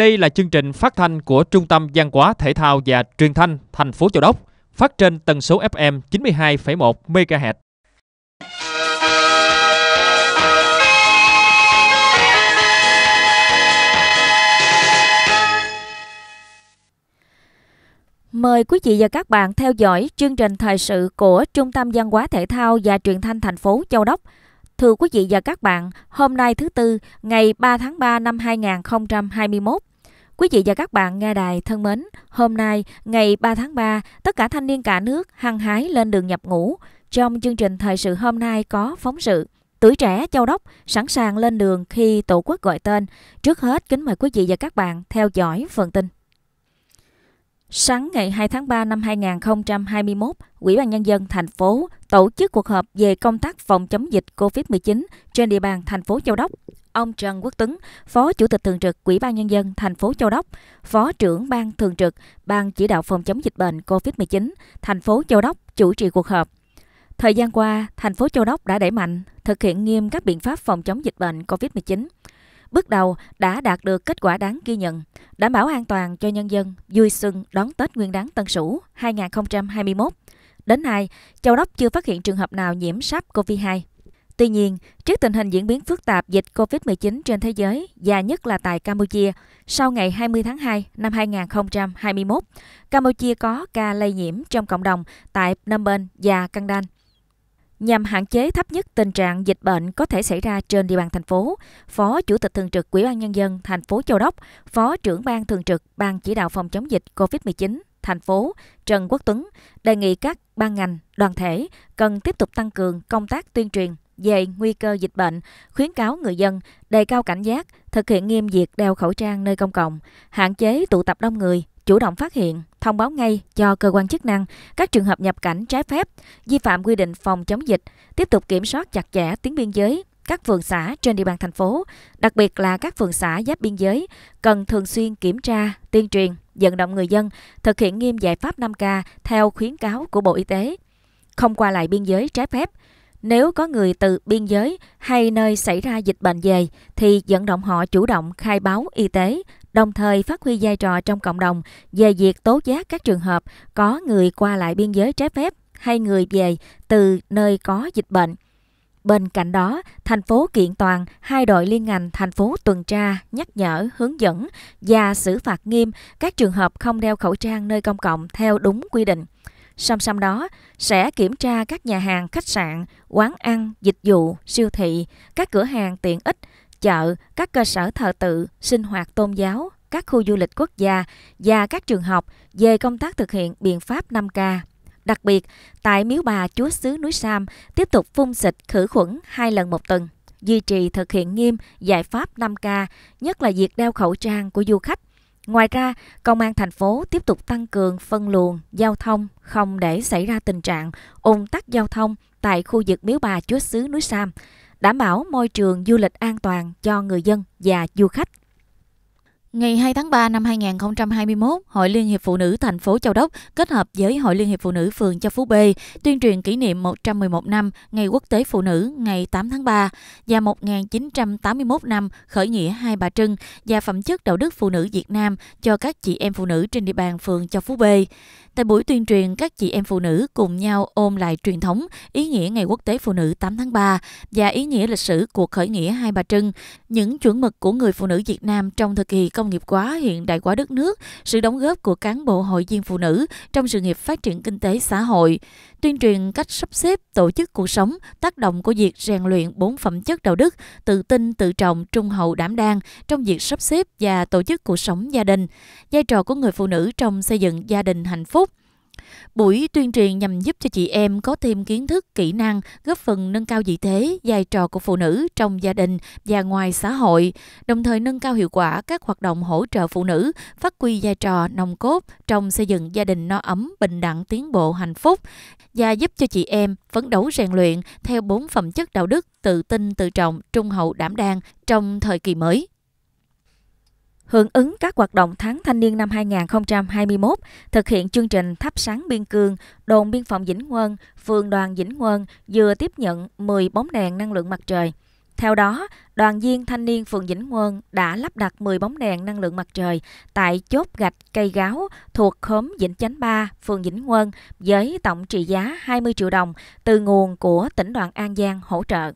Đây là chương trình phát thanh của Trung tâm Văn hóa Thể thao và Truyền thanh thành phố Châu Đốc, phát trên tần số FM 92,1 MHz. Mời quý vị và các bạn theo dõi chương trình thời sự của Trung tâm Văn hóa Thể thao và Truyền thanh thành phố Châu Đốc. Thưa quý vị và các bạn, hôm nay thứ Tư, ngày 3 tháng 3 năm 2021, Quý vị và các bạn nghe đài thân mến, hôm nay ngày 3 tháng 3, tất cả thanh niên cả nước hăng hái lên đường nhập ngũ. Trong chương trình thời sự hôm nay có phóng sự Tuổi trẻ Châu Đốc sẵn sàng lên đường khi Tổ quốc gọi tên. Trước hết kính mời quý vị và các bạn theo dõi phần tin. Sáng ngày 2 tháng 3 năm 2021, Ủy ban Nhân dân thành phố tổ chức cuộc họp về công tác phòng chống dịch COVID-19 trên địa bàn thành phố Châu Đốc. Ông Trần Quốc Tuấn, Phó Chủ tịch Thường trực Ủy ban Nhân dân thành phố Châu Đốc, Phó trưởng Ban Thường trực Ban Chỉ đạo phòng chống dịch bệnh COVID-19 thành phố Châu Đốc chủ trì cuộc họp. Thời gian qua, thành phố Châu Đốc đã đẩy mạnh thực hiện nghiêm các biện pháp phòng chống dịch bệnh COVID-19, bước đầu đã đạt được kết quả đáng ghi nhận, đảm bảo an toàn cho nhân dân vui xuân đón Tết Nguyên đán Tân Sửu 2021. Đến nay, Châu Đốc chưa phát hiện trường hợp nào nhiễm SARS-CoV-2. Tuy nhiên, trước tình hình diễn biến phức tạp dịch COVID-19 trên thế giới và nhất là tại Campuchia, sau ngày 20 tháng 2 năm 2021, Campuchia có ca lây nhiễm trong cộng đồng tại Phnom Penh và Cang Dan. Nhằm hạn chế thấp nhất tình trạng dịch bệnh có thể xảy ra trên địa bàn thành phố, Phó Chủ tịch Thường trực Ủy ban Nhân dân thành phố Châu Đốc, Phó trưởng ban Thường trực Ban Chỉ đạo phòng chống dịch COVID-19 thành phố Trần Quốc Tuấn đề nghị các ban ngành, đoàn thể cần tiếp tục tăng cường công tác tuyên truyền về nguy cơ dịch bệnh, khuyến cáo người dân đề cao cảnh giác, thực hiện nghiêm việc đeo khẩu trang nơi công cộng, hạn chế tụ tập đông người, chủ động phát hiện, thông báo ngay cho cơ quan chức năng các trường hợp nhập cảnh trái phép, vi phạm quy định phòng chống dịch, tiếp tục kiểm soát chặt chẽ tuyến biên giới, các phường xã trên địa bàn thành phố, đặc biệt là các phường xã giáp biên giới, cần thường xuyên kiểm tra, tuyên truyền, vận động người dân thực hiện nghiêm giải pháp 5K theo khuyến cáo của Bộ Y tế, không qua lại biên giới trái phép. Nếu có người từ biên giới hay nơi xảy ra dịch bệnh về thì vận động họ chủ động khai báo y tế, đồng thời phát huy vai trò trong cộng đồng về việc tố giác các trường hợp có người qua lại biên giới trái phép hay người về từ nơi có dịch bệnh. Bên cạnh đó, thành phố kiện toàn hai đội liên ngành thành phố tuần tra, nhắc nhở, hướng dẫn và xử phạt nghiêm các trường hợp không đeo khẩu trang nơi công cộng theo đúng quy định. Song song đó, sẽ kiểm tra các nhà hàng, khách sạn, quán ăn, dịch vụ, siêu thị, các cửa hàng tiện ích, chợ, các cơ sở thờ tự, sinh hoạt tôn giáo, các khu du lịch quốc gia và các trường học về công tác thực hiện biện pháp 5K. Đặc biệt, tại Miếu Bà Chúa xứ núi Sam tiếp tục phun xịt khử khuẩn hai lần một tuần, duy trì thực hiện nghiêm giải pháp 5K, nhất là việc đeo khẩu trang của du khách. Ngoài ra, công an thành phố tiếp tục tăng cường phân luồng giao thông không để xảy ra tình trạng ùn tắc giao thông tại khu vực Miếu Bà Chúa xứ núi Sam đảm bảo môi trường du lịch an toàn cho người dân và du khách. Ngày 2 tháng 3 năm 2021, Hội Liên hiệp Phụ nữ thành phố Châu Đốc kết hợp với Hội Liên hiệp Phụ nữ phường Châu Phú B tuyên truyền kỷ niệm 111 năm Ngày Quốc tế Phụ nữ ngày 8 tháng 3 và 1981 năm khởi nghĩa Hai Bà Trưng và phẩm chất đạo đức phụ nữ Việt Nam cho các chị em phụ nữ trên địa bàn phường Châu Phú B. Tại buổi tuyên truyền, các chị em phụ nữ cùng nhau ôm lại truyền thống, ý nghĩa Ngày Quốc tế Phụ nữ 8 tháng 3 và ý nghĩa lịch sử cuộc khởi nghĩa Hai Bà Trưng, những chuẩn mực của người phụ nữ Việt Nam trong thời kỳ công nghiệp hóa hiện đại hóa đất nước, sự đóng góp của cán bộ hội viên phụ nữ trong sự nghiệp phát triển kinh tế xã hội, tuyên truyền cách sắp xếp tổ chức cuộc sống, tác động của việc rèn luyện bốn phẩm chất đạo đức, tự tin, tự trọng, trung hậu đảm đang trong việc sắp xếp và tổ chức cuộc sống gia đình, vai trò của người phụ nữ trong xây dựng gia đình hạnh phúc, Buổi tuyên truyền nhằm giúp cho chị em có thêm kiến thức, kỹ năng, góp phần nâng cao vị thế, vai trò của phụ nữ trong gia đình và ngoài xã hội, đồng thời nâng cao hiệu quả các hoạt động hỗ trợ phụ nữ, phát huy vai trò nòng cốt trong xây dựng gia đình no ấm, bình đẳng, tiến bộ, hạnh phúc và giúp cho chị em phấn đấu rèn luyện theo bốn phẩm chất đạo đức, tự tin, tự trọng, trung hậu, đảm đang trong thời kỳ mới. Hưởng ứng các hoạt động tháng thanh niên năm 2021, thực hiện chương trình thắp sáng biên cương, đồn biên phòng Vĩnh Quân, phường đoàn Vĩnh Quân vừa tiếp nhận 10 bóng đèn năng lượng mặt trời. Theo đó, đoàn viên thanh niên phường Vĩnh Quân đã lắp đặt 10 bóng đèn năng lượng mặt trời tại chốt gạch cây gáo thuộc khóm Vĩnh Chánh 3, phường Vĩnh Quân với tổng trị giá 20 triệu đồng từ nguồn của tỉnh đoàn An Giang hỗ trợ.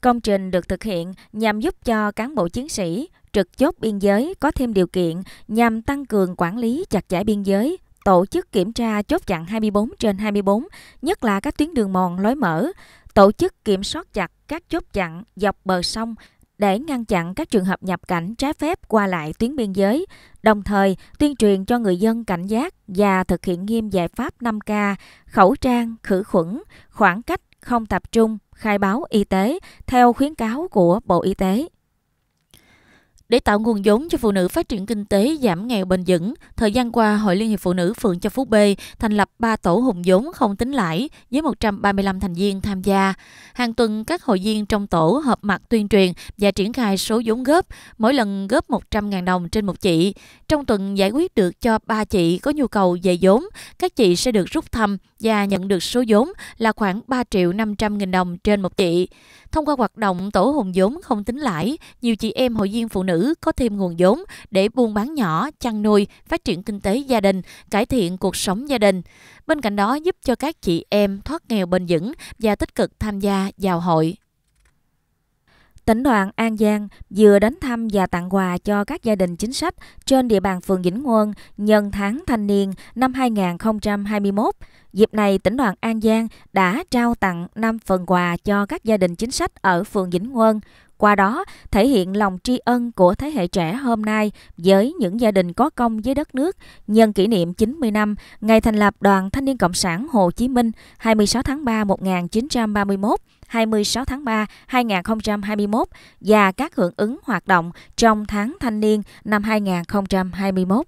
Công trình được thực hiện nhằm giúp cho cán bộ chiến sĩ, trực chốt biên giới có thêm điều kiện nhằm tăng cường quản lý chặt chẽ biên giới, tổ chức kiểm tra chốt chặn 24 trên 24, nhất là các tuyến đường mòn lối mở, tổ chức kiểm soát chặt các chốt chặn dọc bờ sông để ngăn chặn các trường hợp nhập cảnh trái phép qua lại tuyến biên giới, đồng thời tuyên truyền cho người dân cảnh giác và thực hiện nghiêm giải pháp 5K, khẩu trang, khử khuẩn, khoảng cách, không tập trung, khai báo y tế theo khuyến cáo của Bộ Y tế. Để tạo nguồn vốn cho phụ nữ phát triển kinh tế giảm nghèo bền vững, thời gian qua Hội Liên hiệp Phụ nữ phường Châu Phú B thành lập 3 tổ hùng vốn không tính lãi với 135 thành viên tham gia. Hàng tuần các hội viên trong tổ hợp mặt tuyên truyền và triển khai số vốn góp, mỗi lần góp 100.000 đồng trên một chị. Trong tuần giải quyết được cho 3 chị có nhu cầu về vốn, các chị sẽ được rút thăm và nhận được số vốn là khoảng 3 triệu 500 nghìn đồng trên một chị. Thông qua hoạt động tổ hùng vốn không tính lãi, nhiều chị em hội viên phụ nữ có thêm nguồn vốn để buôn bán nhỏ, chăn nuôi, phát triển kinh tế gia đình, cải thiện cuộc sống gia đình. Bên cạnh đó giúp cho các chị em thoát nghèo bền vững và tích cực tham gia vào hội. Tỉnh đoàn An Giang vừa đến thăm và tặng quà cho các gia đình chính sách trên địa bàn phường Vĩnh Nguồn nhân tháng thanh niên năm 2021. Dịp này, tỉnh đoàn An Giang đã trao tặng 5 phần quà cho các gia đình chính sách ở phường Vĩnh Nguồn. Qua đó, thể hiện lòng tri ân của thế hệ trẻ hôm nay với những gia đình có công với đất nước nhân kỷ niệm 90 năm ngày thành lập Đoàn Thanh niên Cộng sản Hồ Chí Minh 26 tháng 3 1931 26 tháng 3, 2021 và các hưởng ứng hoạt động trong tháng thanh niên năm 2021.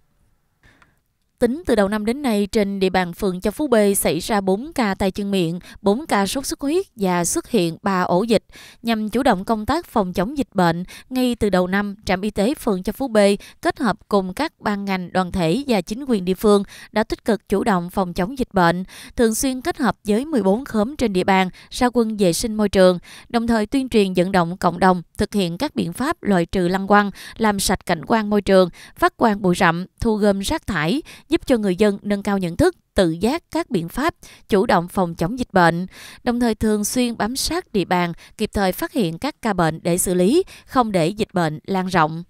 Tính từ đầu năm đến nay, trên địa bàn phường Châu Phú B xảy ra 4 ca tay chân miệng, 4 ca sốt xuất huyết và xuất hiện 3 ổ dịch. Nhằm chủ động công tác phòng chống dịch bệnh, ngay từ đầu năm, trạm y tế phường Châu Phú B kết hợp cùng các ban ngành, đoàn thể và chính quyền địa phương đã tích cực chủ động phòng chống dịch bệnh, thường xuyên kết hợp với 14 khóm trên địa bàn ra quân vệ sinh môi trường, đồng thời tuyên truyền vận động cộng đồng thực hiện các biện pháp loại trừ lăng quăng, làm sạch cảnh quan môi trường, phát quang bụi rậm, thu gom rác thải, giúp cho người dân nâng cao nhận thức, tự giác các biện pháp, chủ động phòng chống dịch bệnh, đồng thời thường xuyên bám sát địa bàn, kịp thời phát hiện các ca bệnh để xử lý, không để dịch bệnh lan rộng.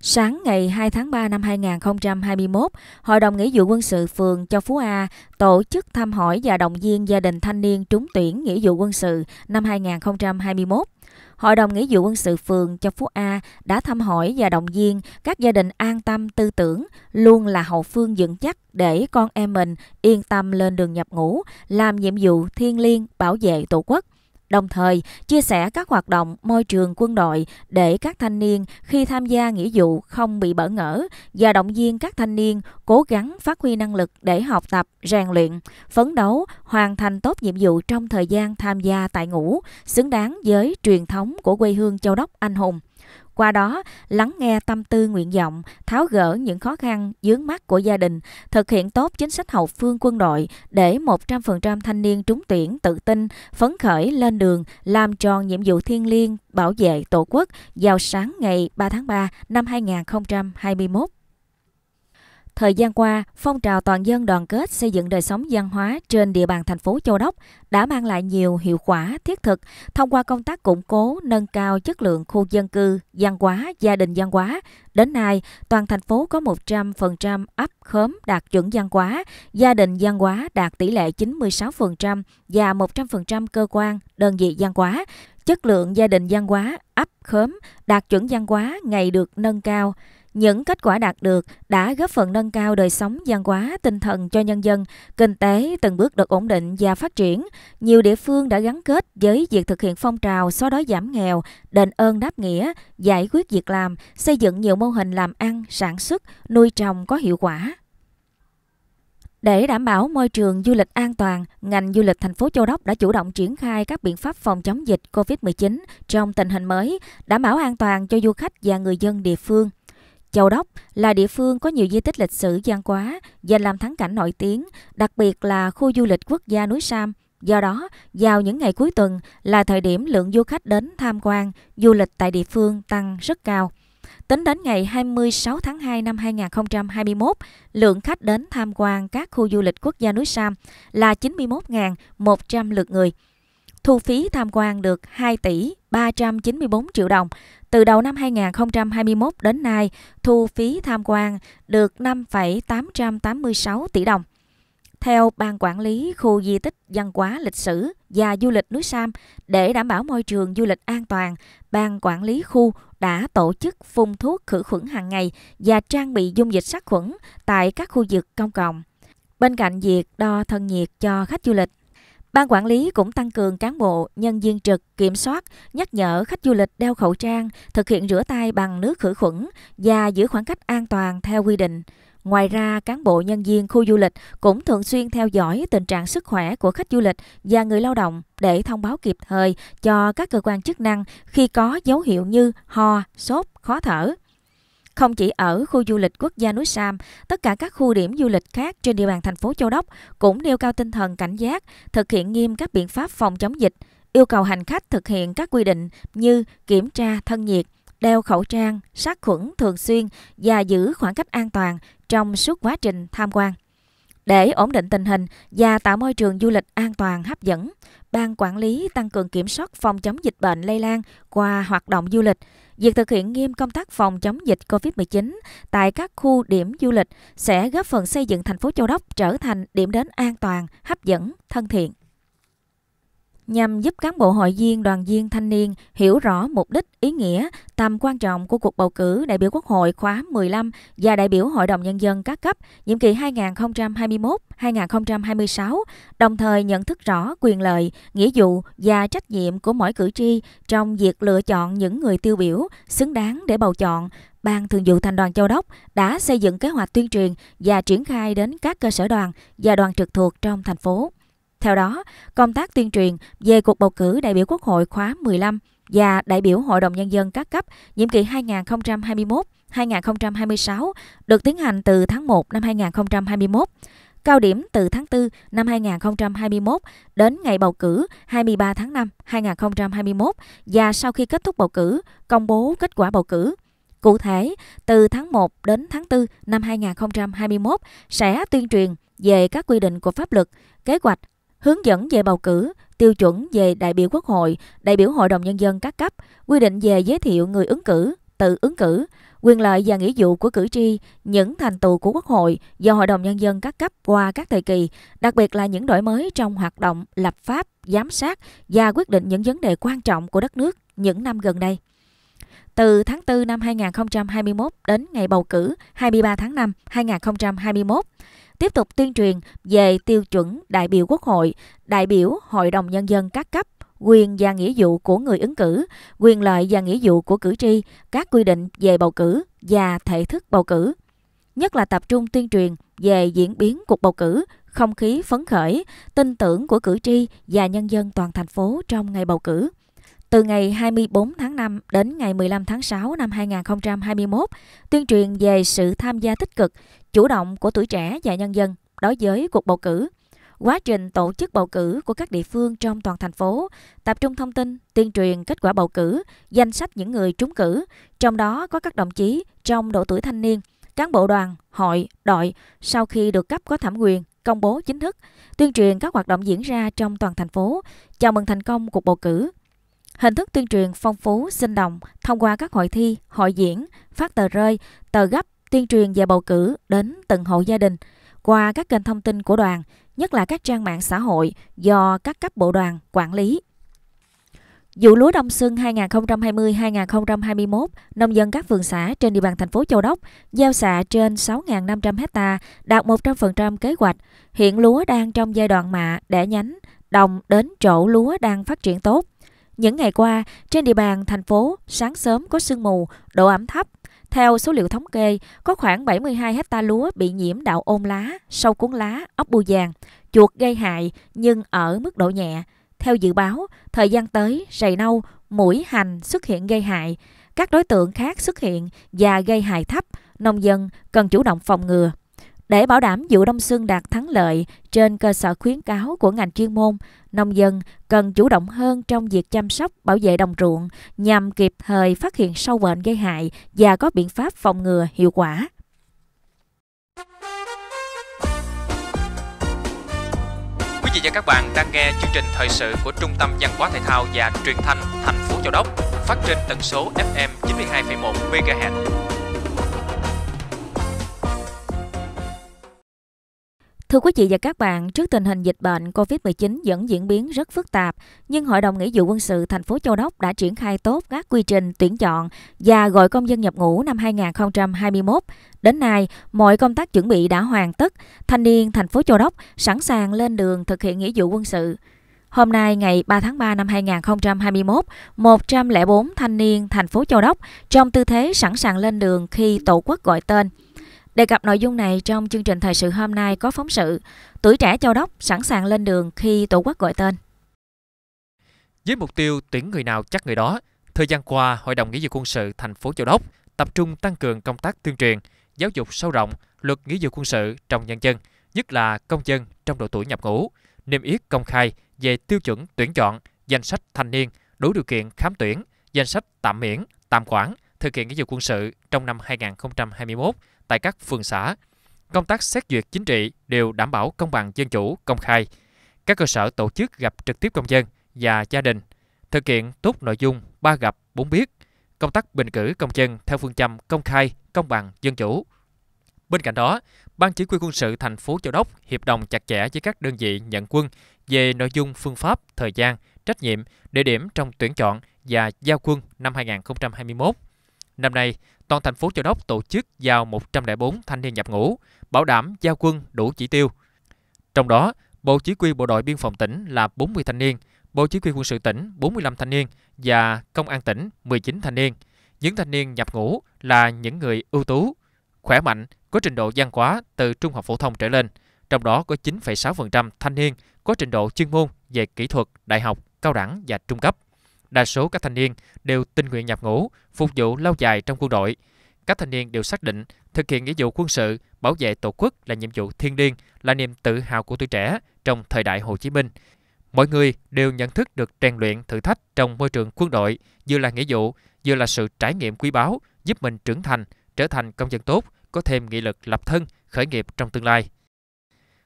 Sáng ngày 2 tháng 3 năm 2021, Hội đồng Nghĩa vụ quân sự phường Châu Phú A tổ chức thăm hỏi và động viên gia đình thanh niên trúng tuyển nghĩa vụ quân sự năm 2021. Hội đồng Nghĩa vụ quân sự phường cho Phú A đã thăm hỏi và động viên các gia đình an tâm tư tưởng, luôn là hậu phương vững chắc để con em mình yên tâm lên đường nhập ngũ, làm nhiệm vụ thiên liêng bảo vệ Tổ quốc đồng thời chia sẻ các hoạt động môi trường quân đội để các thanh niên khi tham gia nghĩa vụ không bị bỡ ngỡ và động viên các thanh niên cố gắng phát huy năng lực để học tập, rèn luyện, phấn đấu, hoàn thành tốt nhiệm vụ trong thời gian tham gia tại ngũ, xứng đáng với truyền thống của quê hương Châu Đốc anh hùng qua đó lắng nghe tâm tư nguyện vọng, tháo gỡ những khó khăn dướng mắt của gia đình, thực hiện tốt chính sách hậu phương quân đội để 100% thanh niên trúng tuyển tự tin, phấn khởi lên đường làm tròn nhiệm vụ thiêng liêng bảo vệ Tổ quốc vào sáng ngày 3 tháng 3 năm 2021. Thời gian qua, phong trào toàn dân đoàn kết xây dựng đời sống văn hóa trên địa bàn thành phố Châu Đốc đã mang lại nhiều hiệu quả thiết thực thông qua công tác củng cố, nâng cao chất lượng khu dân cư, văn hóa, gia đình văn hóa. Đến nay, toàn thành phố có 100% ấp khóm đạt chuẩn văn hóa, gia đình văn hóa đạt tỷ lệ 96% và 100% cơ quan, đơn vị văn hóa. Chất lượng gia đình văn hóa ấp khóm đạt chuẩn văn hóa ngày được nâng cao. Những kết quả đạt được đã góp phần nâng cao đời sống văn hóa, tinh thần cho nhân dân, kinh tế từng bước được ổn định và phát triển. Nhiều địa phương đã gắn kết với việc thực hiện phong trào xóa đói giảm nghèo, đền ơn đáp nghĩa, giải quyết việc làm, xây dựng nhiều mô hình làm ăn, sản xuất, nuôi trồng có hiệu quả. Để đảm bảo môi trường du lịch an toàn, ngành du lịch thành phố Châu Đốc đã chủ động triển khai các biện pháp phòng chống dịch COVID-19 trong tình hình mới, đảm bảo an toàn cho du khách và người dân địa phương. Châu Đốc là địa phương có nhiều di tích lịch sử gian quá, danh làm thắng cảnh nổi tiếng, đặc biệt là khu du lịch quốc gia núi Sam. Do đó, vào những ngày cuối tuần là thời điểm lượng du khách đến tham quan, du lịch tại địa phương tăng rất cao. Tính đến ngày 26 tháng 2 năm 2021, lượng khách đến tham quan các khu du lịch quốc gia núi Sam là 91.100 lượt người. Thu phí tham quan được 2 tỷ 394 triệu đồng. Từ đầu năm 2021 đến nay, thu phí tham quan được 5,886 tỷ đồng. Theo Ban Quản lý Khu Di tích Văn hóa Lịch sử và Du lịch núi Sam, để đảm bảo môi trường du lịch an toàn, Ban Quản lý Khu đã tổ chức phun thuốc khử khuẩn hàng ngày và trang bị dung dịch sát khuẩn tại các khu vực công cộng. Bên cạnh việc đo thân nhiệt cho khách du lịch, Ban quản lý cũng tăng cường cán bộ, nhân viên trực, kiểm soát, nhắc nhở khách du lịch đeo khẩu trang, thực hiện rửa tay bằng nước khử khuẩn và giữ khoảng cách an toàn theo quy định. Ngoài ra, cán bộ nhân viên khu du lịch cũng thường xuyên theo dõi tình trạng sức khỏe của khách du lịch và người lao động để thông báo kịp thời cho các cơ quan chức năng khi có dấu hiệu như ho, sốt, khó thở. Không chỉ ở khu du lịch quốc gia núi Sam, tất cả các khu điểm du lịch khác trên địa bàn thành phố Châu Đốc cũng nêu cao tinh thần cảnh giác, thực hiện nghiêm các biện pháp phòng chống dịch, yêu cầu hành khách thực hiện các quy định như kiểm tra thân nhiệt, đeo khẩu trang, sát khuẩn thường xuyên và giữ khoảng cách an toàn trong suốt quá trình tham quan. Để ổn định tình hình và tạo môi trường du lịch an toàn hấp dẫn, Ban quản lý tăng cường kiểm soát phòng chống dịch bệnh lây lan qua hoạt động du lịch, Việc thực hiện nghiêm công tác phòng chống dịch COVID-19 tại các khu điểm du lịch sẽ góp phần xây dựng thành phố Châu Đốc trở thành điểm đến an toàn, hấp dẫn, thân thiện nhằm giúp cán bộ hội viên đoàn viên thanh niên hiểu rõ mục đích, ý nghĩa, tầm quan trọng của cuộc bầu cử đại biểu Quốc hội khóa 15 và đại biểu Hội đồng Nhân dân các cấp nhiệm kỳ 2021-2026, đồng thời nhận thức rõ quyền lợi, nghĩa vụ và trách nhiệm của mỗi cử tri trong việc lựa chọn những người tiêu biểu xứng đáng để bầu chọn Ban Thường vụ Thành đoàn Châu Đốc đã xây dựng kế hoạch tuyên truyền và triển khai đến các cơ sở đoàn và đoàn trực thuộc trong thành phố. Theo đó, công tác tuyên truyền về cuộc bầu cử đại biểu Quốc hội khóa 15 và đại biểu Hội đồng Nhân dân các cấp nhiệm kỳ 2021-2026 được tiến hành từ tháng 1 năm 2021, cao điểm từ tháng 4 năm 2021 đến ngày bầu cử 23 tháng 5 2021 và sau khi kết thúc bầu cử, công bố kết quả bầu cử. Cụ thể, từ tháng 1 đến tháng 4 năm 2021 sẽ tuyên truyền về các quy định của pháp luật, kế hoạch, hướng dẫn về bầu cử, tiêu chuẩn về đại biểu Quốc hội, đại biểu Hội đồng Nhân dân các cấp, quy định về giới thiệu người ứng cử, tự ứng cử, quyền lợi và nghĩa vụ của cử tri, những thành tựu của Quốc hội do Hội đồng Nhân dân các cấp qua các thời kỳ, đặc biệt là những đổi mới trong hoạt động, lập pháp, giám sát và quyết định những vấn đề quan trọng của đất nước những năm gần đây. Từ tháng 4 năm 2021 đến ngày bầu cử 23 tháng 5 2021, tiếp tục tuyên truyền về tiêu chuẩn đại biểu Quốc hội, đại biểu Hội đồng Nhân dân các cấp, quyền và nghĩa vụ của người ứng cử, quyền lợi và nghĩa vụ của cử tri, các quy định về bầu cử và thể thức bầu cử. Nhất là tập trung tuyên truyền về diễn biến cuộc bầu cử, không khí phấn khởi, tin tưởng của cử tri và nhân dân toàn thành phố trong ngày bầu cử. Từ ngày 24 tháng 5 đến ngày 15 tháng 6 năm 2021, tuyên truyền về sự tham gia tích cực, chủ động của tuổi trẻ và nhân dân đối với cuộc bầu cử quá trình tổ chức bầu cử của các địa phương trong toàn thành phố, tập trung thông tin, tuyên truyền kết quả bầu cử, danh sách những người trúng cử, trong đó có các đồng chí trong độ tuổi thanh niên, cán bộ đoàn, hội, đội sau khi được cấp có thẩm quyền công bố chính thức, tuyên truyền các hoạt động diễn ra trong toàn thành phố, chào mừng thành công cuộc bầu cử. Hình thức tuyên truyền phong phú, sinh động thông qua các hội thi, hội diễn, phát tờ rơi, tờ gấp tuyên truyền về bầu cử đến từng hộ gia đình qua các kênh thông tin của đoàn, nhất là các trang mạng xã hội do các cấp bộ đoàn quản lý. Vụ lúa đông xuân 2020-2021, nông dân các phường xã trên địa bàn thành phố Châu Đốc gieo xạ trên 6.500 hecta, đạt 100% kế hoạch. Hiện lúa đang trong giai đoạn mạ, để nhánh, đồng đến chỗ lúa đang phát triển tốt. Những ngày qua, trên địa bàn thành phố, sáng sớm có sương mù, độ ẩm thấp theo số liệu thống kê, có khoảng 72 hecta lúa bị nhiễm đạo ôn lá, sâu cuốn lá, ốc bưu vàng, chuột gây hại nhưng ở mức độ nhẹ. Theo dự báo, thời gian tới, rầy nâu, mũi, hành xuất hiện gây hại, các đối tượng khác xuất hiện và gây hại thấp, nông dân cần chủ động phòng ngừa. Để bảo đảm vụ đông xuân đạt thắng lợi trên cơ sở khuyến cáo của ngành chuyên môn, nông dân cần chủ động hơn trong việc chăm sóc bảo vệ đồng ruộng nhằm kịp thời phát hiện sâu bệnh gây hại và có biện pháp phòng ngừa hiệu quả. Quý vị và các bạn đang nghe chương trình thời sự của Trung tâm Văn hóa Thể thao và Truyền thanh thành phố Châu Đốc phát trên tần số FM 92,1 MHz. Thưa quý vị và các bạn, trước tình hình dịch bệnh COVID-19 vẫn diễn biến rất phức tạp, nhưng Hội đồng Nghĩa vụ quân sự thành phố Châu Đốc đã triển khai tốt các quy trình tuyển chọn và gọi công dân nhập ngũ năm 2021. Đến nay, mọi công tác chuẩn bị đã hoàn tất, thanh niên thành phố Châu Đốc sẵn sàng lên đường thực hiện nghĩa vụ quân sự. Hôm nay ngày 3 tháng 3 năm 2021, 104 thanh niên thành phố Châu Đốc trong tư thế sẵn sàng lên đường khi Tổ quốc gọi tên – Đề cập nội dung này trong chương trình Thời sự hôm nay có phóng sự Tuổi trẻ Châu Đốc sẵn sàng lên đường khi Tổ quốc gọi tên. Với mục tiêu tuyển người nào chắc người đó, thời gian qua Hội đồng Nghĩa vụ quân sự thành phố Châu Đốc tập trung tăng cường công tác tuyên truyền, giáo dục sâu rộng luật nghĩa vụ quân sự trong nhân dân, nhất là công dân trong độ tuổi nhập ngũ, niêm yết công khai về tiêu chuẩn tuyển chọn, danh sách thanh niên đủ điều kiện khám tuyển, danh sách tạm miễn, tạm quản thực hiện nghĩa vụ quân sự trong năm 2021 tại các phường xã. Công tác xét duyệt chính trị đều đảm bảo công bằng dân chủ, công khai. Các cơ sở tổ chức gặp trực tiếp công dân và gia đình, thực hiện tốt nội dung ba gặp bốn biết, công tác bình cử công dân theo phương châm công khai, công bằng, dân chủ. Bên cạnh đó, Ban Chỉ huy quân sự thành phố Châu Đốc hiệp đồng chặt chẽ với các đơn vị nhận quân về nội dung phương pháp, thời gian, trách nhiệm, địa điểm trong tuyển chọn và giao quân năm 2021. Năm nay, toàn thành phố Châu Đốc tổ chức giao 104 thanh niên nhập ngũ, bảo đảm giao quân đủ chỉ tiêu. Trong đó, Bộ Chỉ huy Bộ đội Biên phòng tỉnh là 40 thanh niên, Bộ Chỉ huy Quân sự tỉnh 45 thanh niên và Công an tỉnh 19 thanh niên. Những thanh niên nhập ngũ là những người ưu tú, khỏe mạnh, có trình độ văn hóa từ trung học phổ thông trở lên, trong đó có 9,6% thanh niên có trình độ chuyên môn về kỹ thuật, đại học, cao đẳng và trung cấp. Đa số các thanh niên đều tình nguyện nhập ngũ, phục vụ lâu dài trong quân đội. Các thanh niên đều xác định thực hiện nghĩa vụ quân sự, bảo vệ Tổ quốc là nhiệm vụ thiêng liêng, là niềm tự hào của tuổi trẻ trong thời đại Hồ Chí Minh. Mọi người đều nhận thức được rèn luyện thử thách trong môi trường quân đội vừa là nghĩa vụ, vừa là sự trải nghiệm quý báu giúp mình trưởng thành, trở thành công dân tốt, có thêm nghị lực lập thân, khởi nghiệp trong tương lai.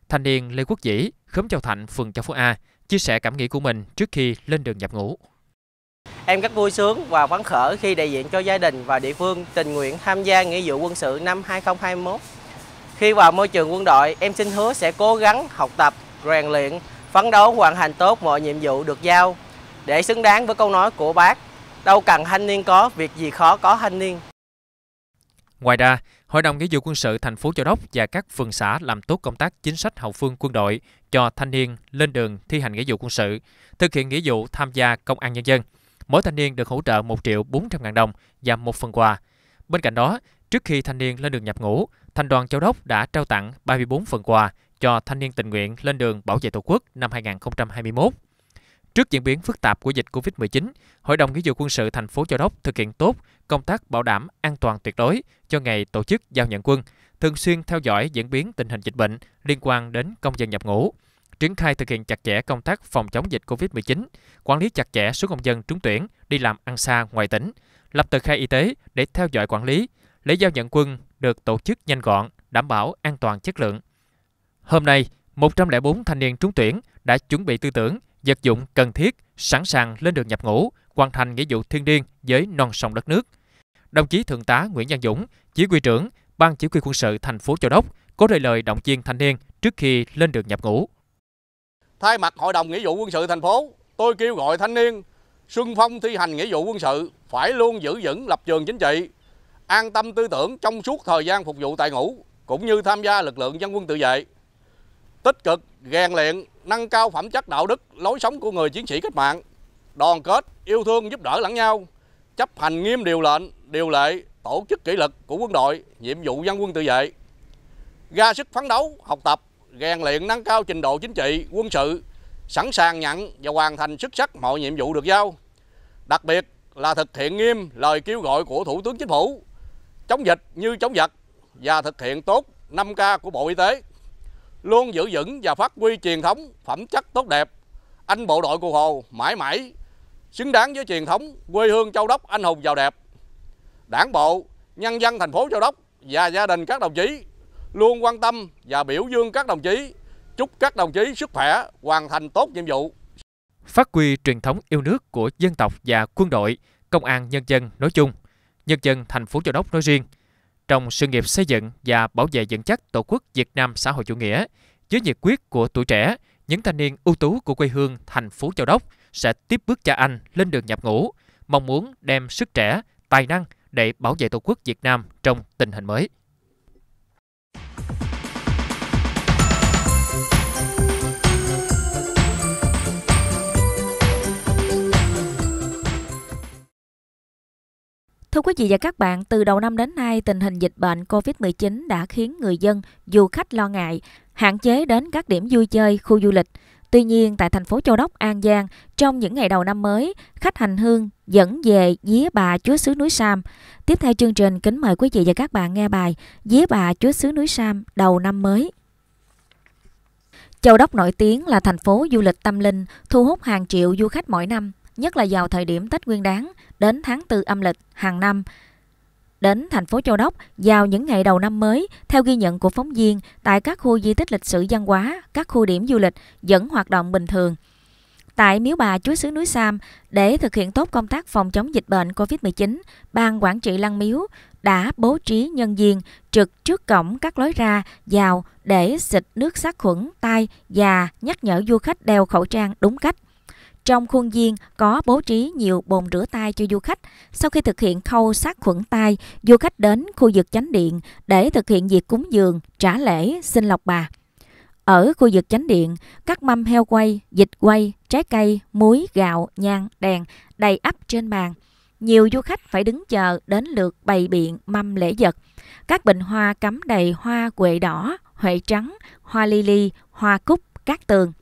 Thanh niên Lê Quốc Dĩ, khóm Châu Thạnh, phường Châu Phú A, chia sẻ cảm nghĩ của mình trước khi lên đường nhập ngũ. Em rất vui sướng và phấn khởi khi đại diện cho gia đình và địa phương tình nguyện tham gia nghĩa vụ quân sự năm 2021. Khi vào môi trường quân đội, em xin hứa sẽ cố gắng học tập, rèn luyện, phấn đấu hoàn thành tốt mọi nhiệm vụ được giao để xứng đáng với câu nói của bác đâu cần thanh niên có, việc gì khó có thanh niên. Ngoài ra, Hội đồng Nghĩa vụ quân sự thành phố Châu Đốc và các phường xã làm tốt công tác chính sách hậu phương quân đội cho thanh niên lên đường thi hành nghĩa vụ quân sự, thực hiện nghĩa vụ tham gia công an nhân dân mỗi thanh niên được hỗ trợ 1 triệu 400 ngàn đồng và một phần quà. Bên cạnh đó, trước khi thanh niên lên đường nhập ngũ, Thành đoàn Châu Đốc đã trao tặng 34 phần quà cho thanh niên tình nguyện lên đường bảo vệ Tổ quốc năm 2021. Trước diễn biến phức tạp của dịch COVID-19, Hội đồng Nghĩa vụ quân sự thành phố Châu Đốc thực hiện tốt công tác bảo đảm an toàn tuyệt đối cho ngày tổ chức giao nhận quân, thường xuyên theo dõi diễn biến tình hình dịch bệnh liên quan đến công dân nhập ngũ, triển khai thực hiện chặt chẽ công tác phòng chống dịch COVID-19, quản lý chặt chẽ số công dân trúng tuyển đi làm ăn xa ngoài tỉnh, lập tờ khai y tế để theo dõi quản lý, lễ giao nhận quân được tổ chức nhanh gọn, đảm bảo an toàn chất lượng. Hôm nay, 104 thanh niên trúng tuyển đã chuẩn bị tư tưởng, vật dụng cần thiết, sẵn sàng lên đường nhập ngũ, hoàn thành nghĩa vụ thiêng liêng với non sông đất nước. Đồng chí Thượng tá Nguyễn Văn Dũng, chỉ huy trưởng Ban Chỉ huy quân sự thành phố Châu Đốc, có đời lời động viên thanh niên trước khi lên đường nhập ngũ. Thay mặt Hội đồng Nghĩa vụ Quân sự thành phố, tôi kêu gọi thanh niên xuân phong thi hành nghĩa vụ quân sự phải luôn giữ vững lập trường chính trị, an tâm tư tưởng trong suốt thời gian phục vụ tại ngũ cũng như tham gia lực lượng dân quân tự vệ. Tích cực rèn luyện, nâng cao phẩm chất đạo đức, lối sống của người chiến sĩ cách mạng, đoàn kết, yêu thương giúp đỡ lẫn nhau, chấp hành nghiêm điều lệnh, điều lệ, tổ chức kỷ luật của quân đội, nhiệm vụ dân quân tự vệ. Ra sức phấn đấu, học tập, rèn luyện nâng cao trình độ chính trị, quân sự, sẵn sàng nhận và hoàn thành xuất sắc mọi nhiệm vụ được giao. Đặc biệt là thực hiện nghiêm lời kêu gọi của Thủ tướng Chính phủ, chống dịch như chống giặc và thực hiện tốt 5K của Bộ Y tế, luôn giữ vững và phát huy truyền thống phẩm chất tốt đẹp. Anh bộ đội cụ Hồ mãi mãi xứng đáng với truyền thống quê hương Châu Đốc anh hùng giàu đẹp. Đảng bộ, nhân dân thành phố Châu Đốc và gia đình các đồng chí luôn quan tâm và biểu dương các đồng chí, chúc các đồng chí sức khỏe, hoàn thành tốt nhiệm vụ. Phát huy truyền thống yêu nước của dân tộc và quân đội, công an nhân dân nói chung, nhân dân thành phố Châu Đốc nói riêng, trong sự nghiệp xây dựng và bảo vệ vững chắc Tổ quốc Việt Nam xã hội chủ nghĩa, với nhiệt quyết của tuổi trẻ, những thanh niên ưu tú của quê hương thành phố Châu Đốc sẽ tiếp bước cha anh lên đường nhập ngũ, mong muốn đem sức trẻ, tài năng để bảo vệ Tổ quốc Việt Nam trong tình hình mới. Thưa quý vị và các bạn, từ đầu năm đến nay, tình hình dịch bệnh COVID-19 đã khiến người dân, du khách lo ngại, hạn chế đến các điểm vui chơi, khu du lịch. Tuy nhiên, tại thành phố Châu Đốc, An Giang, trong những ngày đầu năm mới, khách hành hương dẫn về Día Bà Chúa xứ núi Sam. Tiếp theo chương trình, kính mời quý vị và các bạn nghe bài Día Bà Chúa xứ núi Sam đầu năm mới. Châu Đốc nổi tiếng là thành phố du lịch tâm linh, thu hút hàng triệu du khách mỗi năm nhất là vào thời điểm Tết Nguyên Đán đến tháng 4 âm lịch hàng năm. Đến thành phố Châu Đốc vào những ngày đầu năm mới, theo ghi nhận của phóng viên, tại các khu di tích lịch sử văn hóa, các khu điểm du lịch vẫn hoạt động bình thường. Tại Miếu Bà Chúa Sứ Núi Sam, để thực hiện tốt công tác phòng chống dịch bệnh COVID-19, Ban Quản trị Lăng Miếu đã bố trí nhân viên trực trước cổng các lối ra, vào để xịt nước sát khuẩn, tay và nhắc nhở du khách đeo khẩu trang đúng cách. Trong khuôn viên có bố trí nhiều bồn rửa tay cho du khách. Sau khi thực hiện khâu sát khuẩn tay, du khách đến khu vực chánh điện để thực hiện việc cúng dường, trả lễ, xin lọc bà. Ở khu vực chánh điện, các mâm heo quay, vịt quay, trái cây, muối, gạo, nhang, đèn đầy ắp trên bàn. Nhiều du khách phải đứng chờ đến lượt bày biện mâm lễ vật. Các bình hoa cắm đầy hoa quệ đỏ, huệ trắng, hoa lily, hoa cúc, các tường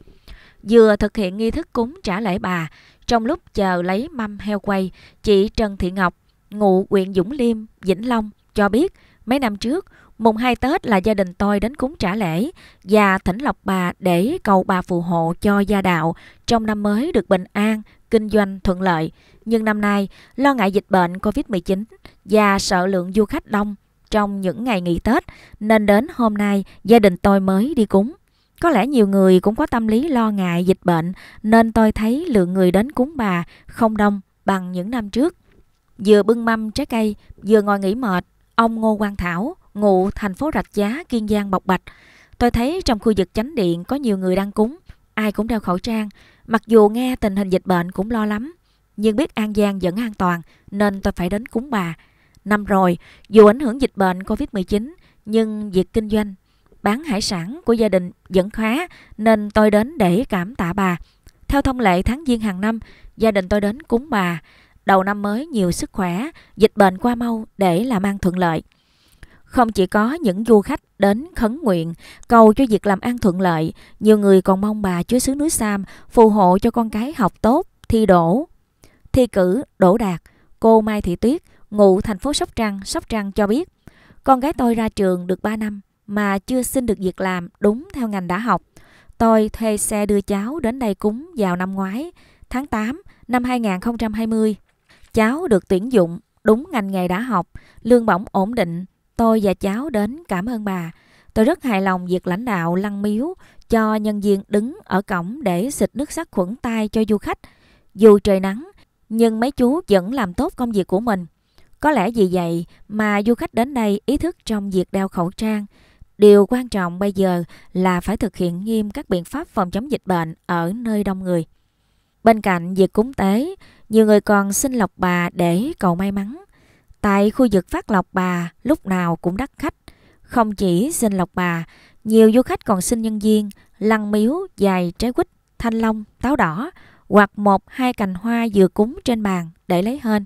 vừa thực hiện nghi thức cúng trả lễ bà, trong lúc chờ lấy mâm heo quay, chị Trần Thị Ngọc, ngụ huyện Dũng Liêm, Vĩnh Long, cho biết mấy năm trước, mùng hai Tết là gia đình tôi đến cúng trả lễ và thỉnh lọc bà để cầu bà phù hộ cho gia đạo trong năm mới được bình an, kinh doanh thuận lợi. Nhưng năm nay, lo ngại dịch bệnh COVID-19 và sợ lượng du khách đông trong những ngày nghỉ Tết nên đến hôm nay gia đình tôi mới đi cúng. Có lẽ nhiều người cũng có tâm lý lo ngại dịch bệnh nên tôi thấy lượng người đến cúng bà không đông bằng những năm trước. Vừa bưng mâm trái cây, vừa ngồi nghỉ mệt, ông Ngô Quang Thảo, ngụ thành phố Rạch Giá, Kiên Giang bộc bạch. Tôi thấy trong khu vực chánh điện có nhiều người đang cúng, ai cũng đeo khẩu trang. Mặc dù nghe tình hình dịch bệnh cũng lo lắm, nhưng biết An Giang vẫn an toàn nên tôi phải đến cúng bà. Năm rồi, dù ảnh hưởng dịch bệnh COVID-19, nhưng việc kinh doanh bán hải sản của gia đình vẫn khá nên tôi đến để cảm tạ bà. Theo thông lệ tháng giêng hàng năm, gia đình tôi đến cúng bà. Đầu năm mới nhiều sức khỏe, dịch bệnh qua mau để làm ăn thuận lợi. Không chỉ có những du khách đến khấn nguyện, cầu cho việc làm ăn thuận lợi, nhiều người còn mong bà chúa xứ núi Sam phù hộ cho con cái học tốt, thi đổ, thi cử, đổ đạt. Cô Mai Thị Tuyết, ngụ thành phố Sóc Trăng, Sóc Trăng cho biết, con gái tôi ra trường được 3 năm, mà chưa xin được việc làm đúng theo ngành đã học. Tôi thuê xe đưa cháu đến đây cúng vào năm ngoái, tháng 8 năm 2020. Cháu được tuyển dụng đúng ngành nghề đã học, lương bổng ổn định. Tôi và cháu đến cảm ơn bà. Tôi rất hài lòng việc lãnh đạo lăng miếu cho nhân viên đứng ở cổng để xịt nước sát khuẩn tay cho du khách. Dù trời nắng, nhưng mấy chú vẫn làm tốt công việc của mình. Có lẽ vì vậy mà du khách đến đây ý thức trong việc đeo khẩu trang, Điều quan trọng bây giờ là phải thực hiện nghiêm các biện pháp phòng chống dịch bệnh ở nơi đông người. Bên cạnh việc cúng tế, nhiều người còn xin lọc bà để cầu may mắn. Tại khu vực phát lọc bà lúc nào cũng đắt khách. Không chỉ xin lọc bà, nhiều du khách còn xin nhân viên, lăng miếu, dài trái quýt, thanh long, táo đỏ hoặc một hai cành hoa vừa cúng trên bàn để lấy hên.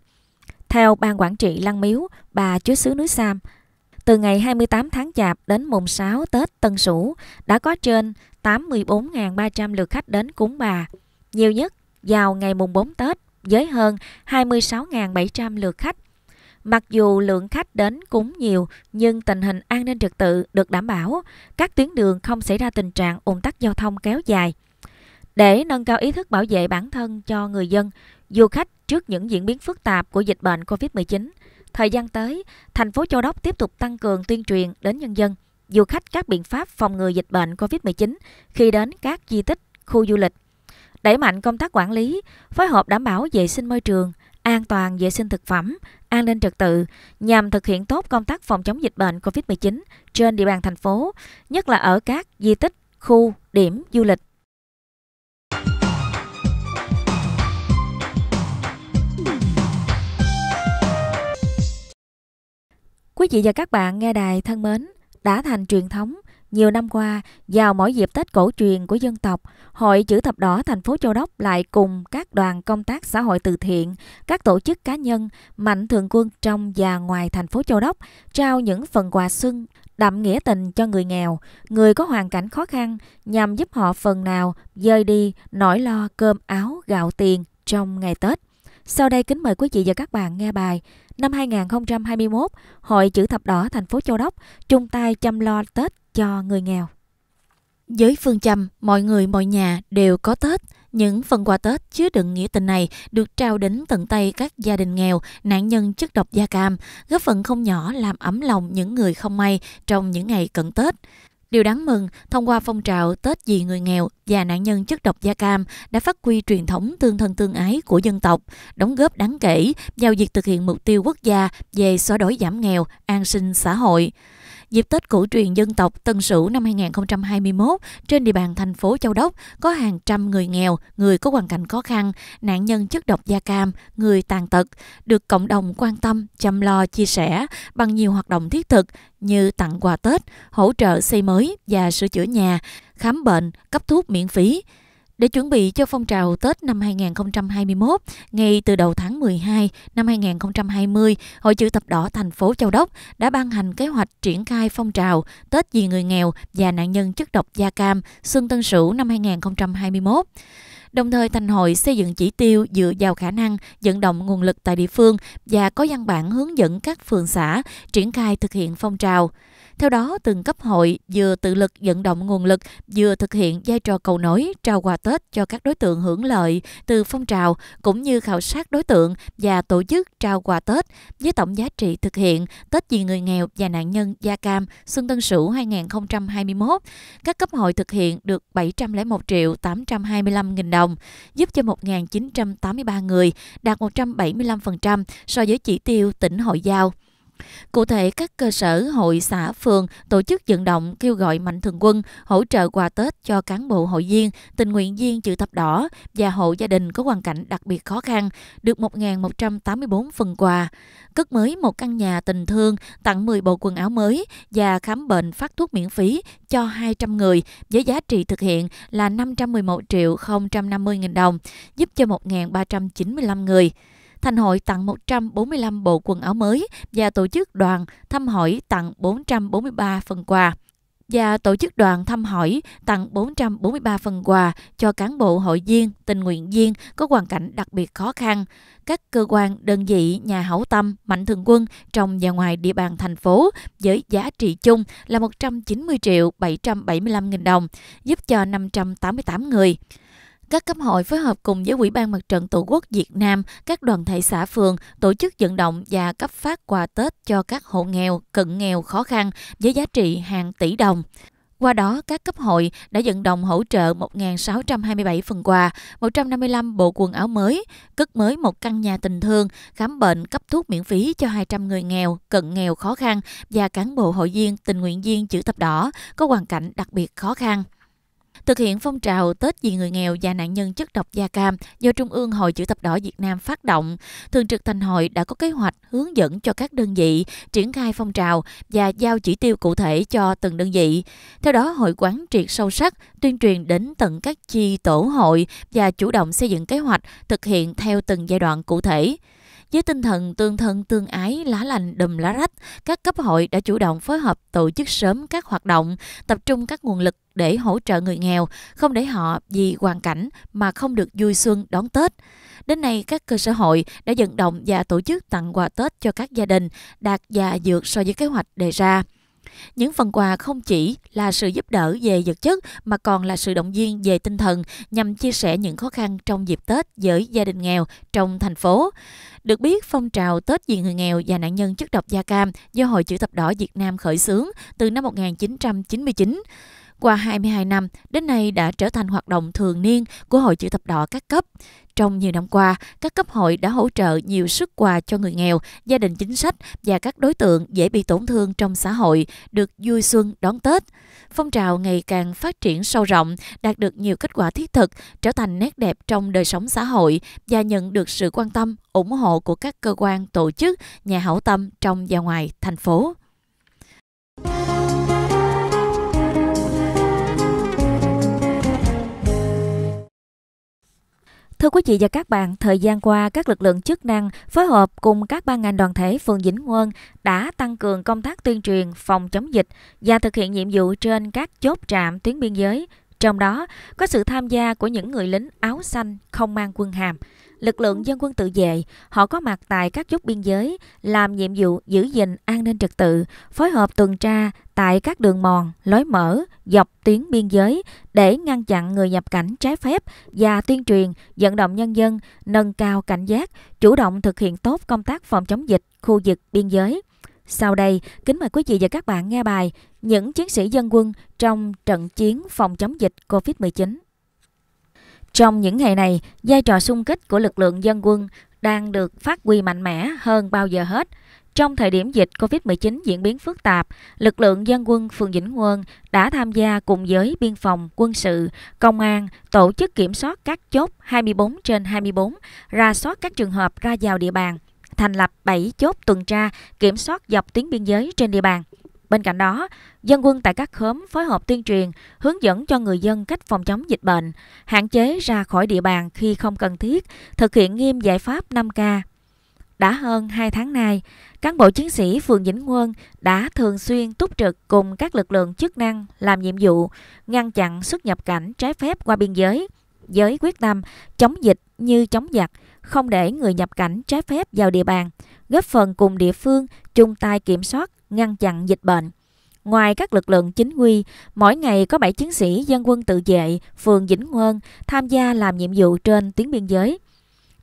Theo ban quản trị lăng miếu, bà chứa xứ núi Sam từ ngày 28 tháng Chạp đến mùng 6 Tết Tân Sửu đã có trên 84.300 lượt khách đến cúng bà. Nhiều nhất vào ngày mùng 4 Tết với hơn 26.700 lượt khách. Mặc dù lượng khách đến cúng nhiều nhưng tình hình an ninh trật tự được đảm bảo, các tuyến đường không xảy ra tình trạng ùn tắc giao thông kéo dài. Để nâng cao ý thức bảo vệ bản thân cho người dân, du khách trước những diễn biến phức tạp của dịch bệnh COVID-19, Thời gian tới, thành phố Châu Đốc tiếp tục tăng cường tuyên truyền đến nhân dân, du khách các biện pháp phòng ngừa dịch bệnh COVID-19 khi đến các di tích, khu du lịch. Đẩy mạnh công tác quản lý, phối hợp đảm bảo vệ sinh môi trường, an toàn vệ sinh thực phẩm, an ninh trật tự nhằm thực hiện tốt công tác phòng chống dịch bệnh COVID-19 trên địa bàn thành phố, nhất là ở các di tích, khu, điểm du lịch. Quý vị và các bạn nghe đài thân mến, đã thành truyền thống, nhiều năm qua, vào mỗi dịp Tết cổ truyền của dân tộc, Hội Chữ Thập Đỏ thành phố Châu Đốc lại cùng các đoàn công tác xã hội từ thiện, các tổ chức cá nhân, mạnh thường quân trong và ngoài thành phố Châu Đốc trao những phần quà xuân đậm nghĩa tình cho người nghèo, người có hoàn cảnh khó khăn nhằm giúp họ phần nào dơi đi nỗi lo cơm áo gạo tiền trong ngày Tết. Sau đây kính mời quý vị và các bạn nghe bài Năm 2021, Hội Chữ Thập Đỏ thành phố Châu Đốc chung tay chăm lo Tết cho người nghèo. Với phương châm, mọi người mọi nhà đều có Tết, những phần quà Tết chứa đựng nghĩa tình này được trao đến tận tay các gia đình nghèo, nạn nhân chất độc da cam, góp phần không nhỏ làm ấm lòng những người không may trong những ngày cận Tết. Điều đáng mừng, thông qua phong trào Tết vì người nghèo và nạn nhân chất độc da cam đã phát huy truyền thống tương thân tương ái của dân tộc, đóng góp đáng kể vào việc thực hiện mục tiêu quốc gia về xóa đói giảm nghèo, an sinh xã hội. Dịp Tết cổ truyền dân tộc Tân Sửu năm 2021, trên địa bàn thành phố Châu Đốc có hàng trăm người nghèo, người có hoàn cảnh khó khăn, nạn nhân chất độc da cam, người tàn tật, được cộng đồng quan tâm, chăm lo, chia sẻ bằng nhiều hoạt động thiết thực như tặng quà Tết, hỗ trợ xây mới và sửa chữa nhà, khám bệnh, cấp thuốc miễn phí. Để chuẩn bị cho phong trào Tết năm 2021, ngay từ đầu tháng 12 năm 2020, Hội chữ thập đỏ thành phố Châu Đốc đã ban hành kế hoạch triển khai phong trào Tết vì người nghèo và nạn nhân chất độc da cam Xuân Tân Sửu năm 2021. Đồng thời, thành hội xây dựng chỉ tiêu dựa vào khả năng vận động nguồn lực tại địa phương và có văn bản hướng dẫn các phường xã triển khai thực hiện phong trào. Theo đó, từng cấp hội vừa tự lực vận động nguồn lực, vừa thực hiện vai trò cầu nối trao quà Tết cho các đối tượng hưởng lợi từ phong trào, cũng như khảo sát đối tượng và tổ chức trao quà Tết với tổng giá trị thực hiện Tết vì người nghèo và nạn nhân da Cam Xuân Tân Sửu 2021. Các cấp hội thực hiện được 701 triệu 825 nghìn đồng, giúp cho 1.983 người, đạt 175% so với chỉ tiêu tỉnh hội giao. Cụ thể, các cơ sở hội xã phường tổ chức vận động kêu gọi mạnh thường quân hỗ trợ quà Tết cho cán bộ hội viên, tình nguyện viên chữ thập đỏ và hộ gia đình có hoàn cảnh đặc biệt khó khăn, được 1.184 phần quà. Cất mới một căn nhà tình thương, tặng 10 bộ quần áo mới và khám bệnh phát thuốc miễn phí cho 200 người với giá trị thực hiện là 511 triệu 050 nghìn đồng, giúp cho 1.395 người. Thành hội tặng 145 bộ quần áo mới và tổ chức đoàn thăm hỏi tặng 443 phần quà và tổ chức đoàn thăm hỏi tặng 443 phần quà cho cán bộ hội viên, tình nguyện viên có hoàn cảnh đặc biệt khó khăn, các cơ quan, đơn vị, nhà hảo tâm, mạnh thường quân trong và ngoài địa bàn thành phố với giá trị chung là 190 triệu 775 nghìn đồng, giúp cho 588 người. Các cấp hội phối hợp cùng với Ủy ban Mặt trận Tổ quốc Việt Nam, các đoàn thể xã phường tổ chức vận động và cấp phát quà Tết cho các hộ nghèo, cận nghèo khó khăn với giá trị hàng tỷ đồng. Qua đó, các cấp hội đã vận động hỗ trợ 1.627 phần quà, 155 bộ quần áo mới, cất mới một căn nhà tình thương, khám bệnh cấp thuốc miễn phí cho 200 người nghèo, cận nghèo khó khăn và cán bộ hội viên, tình nguyện viên chữ thập đỏ có hoàn cảnh đặc biệt khó khăn. Thực hiện phong trào Tết vì người nghèo và nạn nhân chất độc da cam do Trung ương Hội Chữ thập đỏ Việt Nam phát động, Thường trực Thành hội đã có kế hoạch hướng dẫn cho các đơn vị triển khai phong trào và giao chỉ tiêu cụ thể cho từng đơn vị. Theo đó, hội quán triệt sâu sắc, tuyên truyền đến tận các chi tổ hội và chủ động xây dựng kế hoạch thực hiện theo từng giai đoạn cụ thể. Với tinh thần tương thân tương ái, lá lành đùm lá rách, các cấp hội đã chủ động phối hợp tổ chức sớm các hoạt động, tập trung các nguồn lực để hỗ trợ người nghèo, không để họ vì hoàn cảnh mà không được vui xuân đón Tết. Đến nay, các cơ sở hội đã vận động và tổ chức tặng quà Tết cho các gia đình, đạt và vượt so với kế hoạch đề ra. Những phần quà không chỉ là sự giúp đỡ về vật chất mà còn là sự động viên về tinh thần nhằm chia sẻ những khó khăn trong dịp Tết với gia đình nghèo trong thành phố. Được biết, phong trào Tết vì người nghèo và nạn nhân chất độc da cam do Hội chữ thập đỏ Việt Nam khởi xướng từ năm 1999. Qua 22 năm, đến nay đã trở thành hoạt động thường niên của Hội Chữ thập đỏ các cấp. Trong nhiều năm qua, các cấp hội đã hỗ trợ nhiều sức quà cho người nghèo, gia đình chính sách và các đối tượng dễ bị tổn thương trong xã hội được vui xuân đón Tết. Phong trào ngày càng phát triển sâu rộng, đạt được nhiều kết quả thiết thực, trở thành nét đẹp trong đời sống xã hội và nhận được sự quan tâm, ủng hộ của các cơ quan, tổ chức, nhà hảo tâm trong và ngoài thành phố. Thưa quý vị và các bạn, thời gian qua, các lực lượng chức năng phối hợp cùng các ban ngành đoàn thể phường Vĩnh Ngân đã tăng cường công tác tuyên truyền phòng chống dịch và thực hiện nhiệm vụ trên các chốt trạm tuyến biên giới, trong đó có sự tham gia của những người lính áo xanh không mang quân hàm lực lượng dân quân tự vệ, họ có mặt tại các chốt biên giới, làm nhiệm vụ giữ gìn an ninh trật tự, phối hợp tuần tra tại các đường mòn, lối mở, dọc tuyến biên giới để ngăn chặn người nhập cảnh trái phép và tuyên truyền, vận động nhân dân nâng cao cảnh giác, chủ động thực hiện tốt công tác phòng chống dịch khu vực biên giới. Sau đây, kính mời quý vị và các bạn nghe bài Những chiến sĩ dân quân trong trận chiến phòng chống dịch COVID-19. Trong những ngày này, vai trò xung kích của lực lượng dân quân đang được phát huy mạnh mẽ hơn bao giờ hết. Trong thời điểm dịch COVID-19 diễn biến phức tạp, lực lượng dân quân phường Vĩnh Quân đã tham gia cùng với biên phòng, quân sự, công an, tổ chức kiểm soát các chốt 24 trên 24, ra soát các trường hợp ra vào địa bàn, thành lập 7 chốt tuần tra kiểm soát dọc tuyến biên giới trên địa bàn. Bên cạnh đó, dân quân tại các khóm phối hợp tuyên truyền, hướng dẫn cho người dân cách phòng chống dịch bệnh, hạn chế ra khỏi địa bàn khi không cần thiết, thực hiện nghiêm giải pháp 5K. Đã hơn 2 tháng nay, cán bộ chiến sĩ phường Vĩnh Quân đã thường xuyên túc trực cùng các lực lượng chức năng làm nhiệm vụ ngăn chặn xuất nhập cảnh trái phép qua biên giới với quyết tâm chống dịch như chống giặc, không để người nhập cảnh trái phép vào địa bàn góp phần cùng địa phương chung tay kiểm soát, ngăn chặn dịch bệnh. Ngoài các lực lượng chính quy, mỗi ngày có 7 chiến sĩ dân quân tự vệ phường Vĩnh Ngân tham gia làm nhiệm vụ trên tuyến biên giới.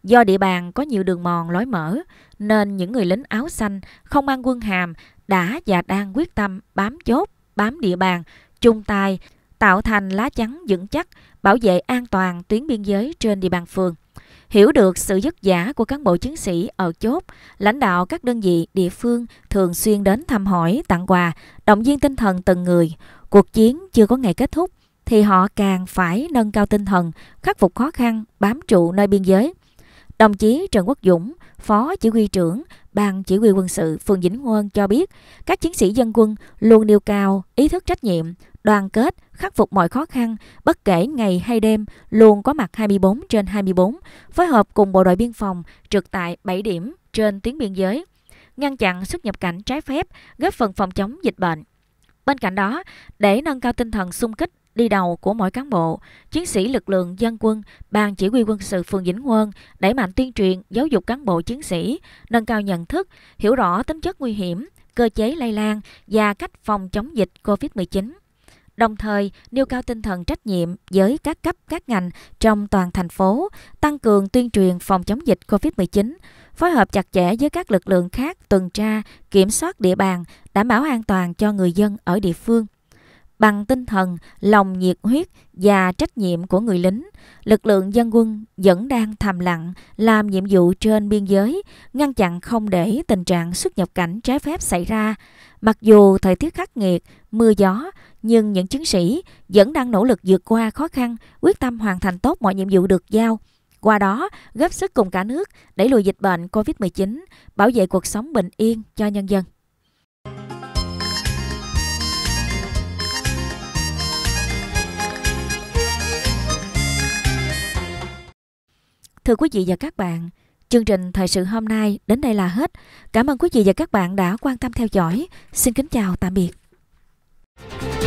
Do địa bàn có nhiều đường mòn lối mở, nên những người lính áo xanh không mang quân hàm đã và đang quyết tâm bám chốt, bám địa bàn, chung tay, tạo thành lá chắn vững chắc, bảo vệ an toàn tuyến biên giới trên địa bàn phường. Hiểu được sự vất vả của cán bộ chiến sĩ ở chốt, lãnh đạo các đơn vị địa phương thường xuyên đến thăm hỏi, tặng quà, động viên tinh thần từng người. Cuộc chiến chưa có ngày kết thúc thì họ càng phải nâng cao tinh thần, khắc phục khó khăn, bám trụ nơi biên giới. Đồng chí Trần Quốc Dũng, Phó Chỉ huy trưởng Ban Chỉ huy quân sự phường Vĩnh Huân cho biết, các chiến sĩ dân quân luôn nêu cao ý thức trách nhiệm, đoàn kết, khắc phục mọi khó khăn, bất kể ngày hay đêm, luôn có mặt 24 trên 24, phối hợp cùng bộ đội biên phòng trực tại 7 điểm trên tuyến biên giới, ngăn chặn xuất nhập cảnh trái phép, góp phần phòng chống dịch bệnh. Bên cạnh đó, để nâng cao tinh thần sung kích đi đầu của mỗi cán bộ, chiến sĩ lực lượng dân quân, ban chỉ huy quân sự phường Vĩnh Quân đẩy mạnh tuyên truyền, giáo dục cán bộ chiến sĩ, nâng cao nhận thức, hiểu rõ tính chất nguy hiểm, cơ chế lây lan và cách phòng chống dịch COVID-19 đồng thời nêu cao tinh thần trách nhiệm với các cấp các ngành trong toàn thành phố, tăng cường tuyên truyền phòng chống dịch COVID-19, phối hợp chặt chẽ với các lực lượng khác tuần tra, kiểm soát địa bàn, đảm bảo an toàn cho người dân ở địa phương. Bằng tinh thần, lòng nhiệt huyết và trách nhiệm của người lính, lực lượng dân quân vẫn đang thầm lặng làm nhiệm vụ trên biên giới, ngăn chặn không để tình trạng xuất nhập cảnh trái phép xảy ra. Mặc dù thời tiết khắc nghiệt, mưa gió, nhưng những chiến sĩ vẫn đang nỗ lực vượt qua khó khăn, quyết tâm hoàn thành tốt mọi nhiệm vụ được giao. Qua đó, góp sức cùng cả nước đẩy lùi dịch bệnh COVID-19, bảo vệ cuộc sống bình yên cho nhân dân. Thưa quý vị và các bạn, chương trình thời sự hôm nay đến đây là hết. Cảm ơn quý vị và các bạn đã quan tâm theo dõi. Xin kính chào tạm biệt.